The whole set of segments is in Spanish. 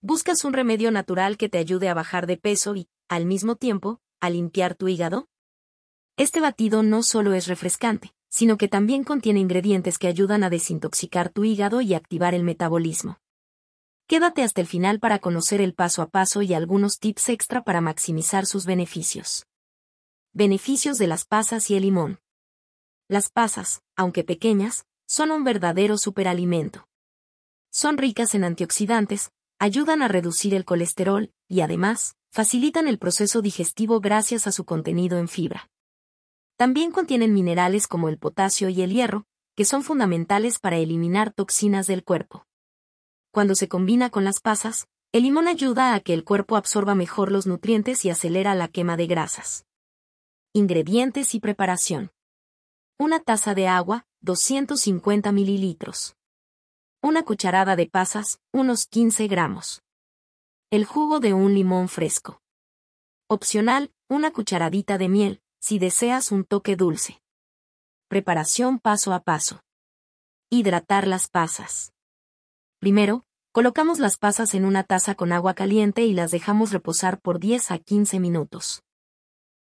¿Buscas un remedio natural que te ayude a bajar de peso y, al mismo tiempo, a limpiar tu hígado? Este batido no solo es refrescante, sino que también contiene ingredientes que ayudan a desintoxicar tu hígado y activar el metabolismo. Quédate hasta el final para conocer el paso a paso y algunos tips extra para maximizar sus beneficios. Beneficios de las pasas y el limón. Las pasas, aunque pequeñas, son un verdadero superalimento. Son ricas en antioxidantes, ayudan a reducir el colesterol y además facilitan el proceso digestivo gracias a su contenido en fibra. También contienen minerales como el potasio y el hierro, que son fundamentales para eliminar toxinas del cuerpo. Cuando se combina con las pasas, el limón ayuda a que el cuerpo absorba mejor los nutrientes y acelera la quema de grasas. Ingredientes y preparación. Una taza de agua, 250 mililitros una cucharada de pasas, unos 15 gramos. El jugo de un limón fresco. Opcional, una cucharadita de miel, si deseas un toque dulce. Preparación paso a paso. Hidratar las pasas. Primero, colocamos las pasas en una taza con agua caliente y las dejamos reposar por 10 a 15 minutos.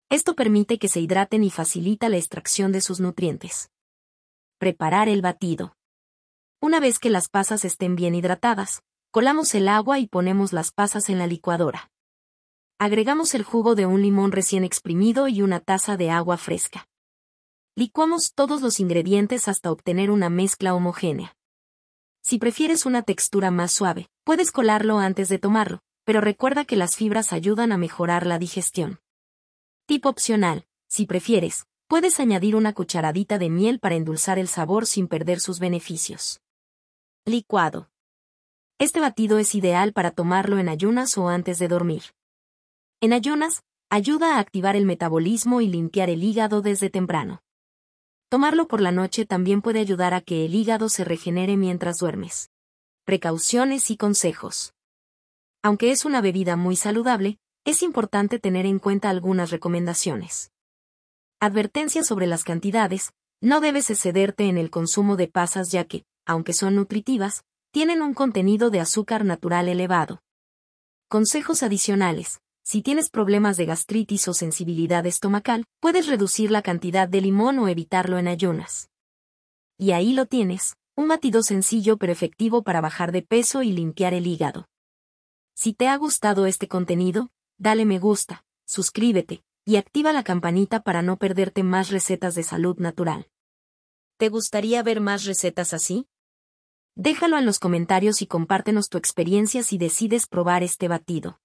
Esto permite que se hidraten y facilita la extracción de sus nutrientes. Preparar el batido. Una vez que las pasas estén bien hidratadas, colamos el agua y ponemos las pasas en la licuadora. Agregamos el jugo de un limón recién exprimido y una taza de agua fresca. Licuamos todos los ingredientes hasta obtener una mezcla homogénea. Si prefieres una textura más suave, puedes colarlo antes de tomarlo, pero recuerda que las fibras ayudan a mejorar la digestión. Tipo opcional, si prefieres, puedes añadir una cucharadita de miel para endulzar el sabor sin perder sus beneficios. Licuado. Este batido es ideal para tomarlo en ayunas o antes de dormir. En ayunas, ayuda a activar el metabolismo y limpiar el hígado desde temprano. Tomarlo por la noche también puede ayudar a que el hígado se regenere mientras duermes. Precauciones y consejos. Aunque es una bebida muy saludable, es importante tener en cuenta algunas recomendaciones. Advertencia sobre las cantidades, no debes excederte en el consumo de pasas ya que, aunque son nutritivas, tienen un contenido de azúcar natural elevado. Consejos adicionales. Si tienes problemas de gastritis o sensibilidad estomacal, puedes reducir la cantidad de limón o evitarlo en ayunas. Y ahí lo tienes, un batido sencillo pero efectivo para bajar de peso y limpiar el hígado. Si te ha gustado este contenido, dale me gusta, suscríbete y activa la campanita para no perderte más recetas de salud natural. ¿Te gustaría ver más recetas así? Déjalo en los comentarios y compártenos tu experiencia si decides probar este batido.